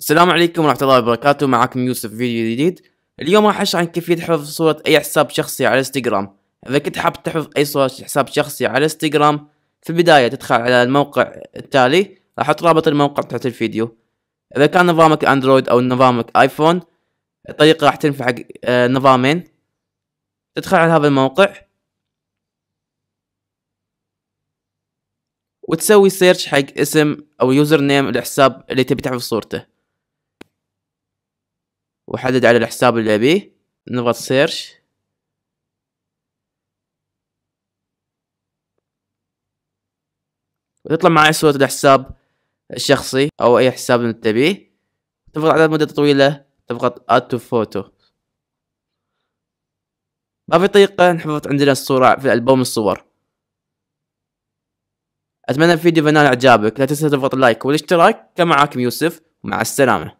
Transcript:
السلام عليكم ورحمة الله وبركاته معكم يوسف فيديو جديد اليوم راح اشرح عن كيفية حفظ صورة اي حساب شخصي على انستغرام اذا كنت حاب تحفظ اي صورة حساب شخصي على انستغرام في البداية تدخل على الموقع التالي راح احط رابط الموقع تحت الفيديو اذا كان نظامك اندرويد او نظامك ايفون الطريقة راح تنفع حق آه، نظامين تدخل على هذا الموقع وتسوي سيرش حق اسم او يوزر نيم الحساب اللي تبي تحفظ صورته وحدد على الحساب اللي ابيه نضغط سيرش وتطلع معي صورة الحساب الشخصي او اي حساب انت تبيه تضغط على مدة طويلة تضغط add to photo في طريقة انحفظت عندنا الصورة في ألبوم الصور أتمنى الفيديو بنال إعجابك لا تنسى تضغط اللايك والاشتراك كان معاكم يوسف ومع السلامة